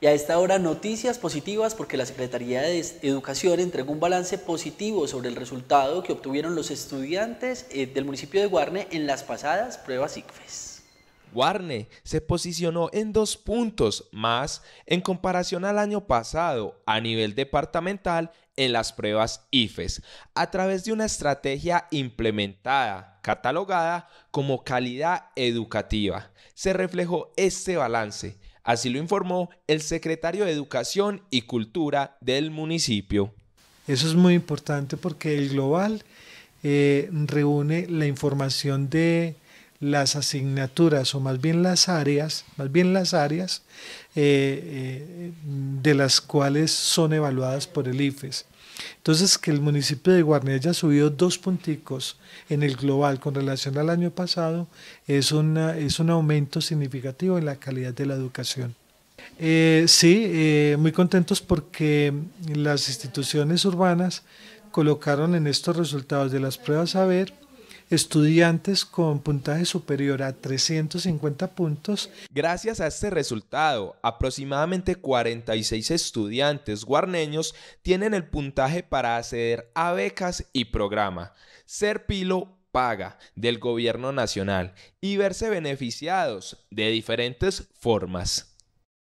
Y a esta hora noticias positivas porque la Secretaría de Educación entregó un balance positivo sobre el resultado que obtuvieron los estudiantes eh, del municipio de Guarne en las pasadas pruebas ICFES. Guarne se posicionó en dos puntos más en comparación al año pasado a nivel departamental en las pruebas IFES a través de una estrategia implementada, catalogada como calidad educativa. Se reflejó este balance Así lo informó el secretario de Educación y Cultura del municipio. Eso es muy importante porque el global eh, reúne la información de las asignaturas o más bien las áreas, más bien las áreas eh, eh, de las cuales son evaluadas por el IFES. Entonces, que el municipio de haya subido dos punticos en el global con relación al año pasado es, una, es un aumento significativo en la calidad de la educación. Eh, sí, muy contentos porque las instituciones urbanas colocaron en estos resultados de las pruebas a ver estudiantes con puntaje superior a 350 puntos. Gracias a este resultado, aproximadamente 46 estudiantes guarneños tienen el puntaje para acceder a becas y programa. PILO paga del gobierno nacional y verse beneficiados de diferentes formas.